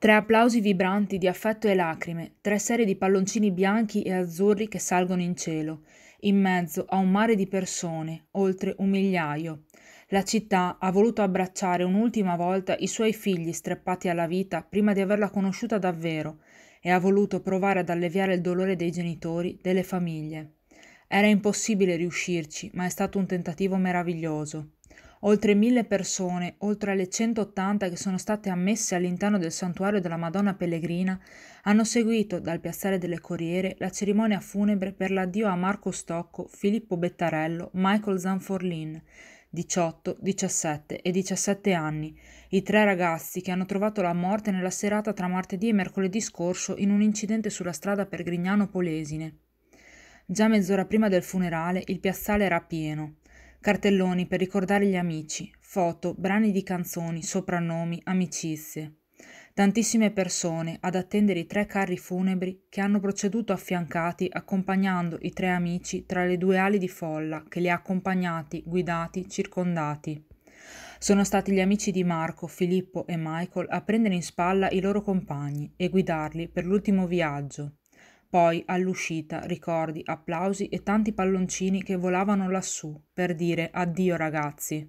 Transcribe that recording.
Tre applausi vibranti di affetto e lacrime, tre serie di palloncini bianchi e azzurri che salgono in cielo, in mezzo a un mare di persone, oltre un migliaio. La città ha voluto abbracciare un'ultima volta i suoi figli strappati alla vita prima di averla conosciuta davvero e ha voluto provare ad alleviare il dolore dei genitori, delle famiglie. Era impossibile riuscirci, ma è stato un tentativo meraviglioso oltre mille persone, oltre alle 180 che sono state ammesse all'interno del santuario della Madonna Pellegrina, hanno seguito dal piazzale delle Corriere la cerimonia funebre per l'addio a Marco Stocco, Filippo Bettarello, Michael Zanforlin, 18, 17 e 17 anni, i tre ragazzi che hanno trovato la morte nella serata tra martedì e mercoledì scorso in un incidente sulla strada per Grignano Polesine. Già mezz'ora prima del funerale il piazzale era pieno cartelloni per ricordare gli amici, foto, brani di canzoni, soprannomi, amicizie. Tantissime persone ad attendere i tre carri funebri che hanno proceduto affiancati accompagnando i tre amici tra le due ali di folla che li ha accompagnati, guidati, circondati. Sono stati gli amici di Marco, Filippo e Michael a prendere in spalla i loro compagni e guidarli per l'ultimo viaggio. Poi, all'uscita, ricordi, applausi e tanti palloncini che volavano lassù, per dire addio ragazzi.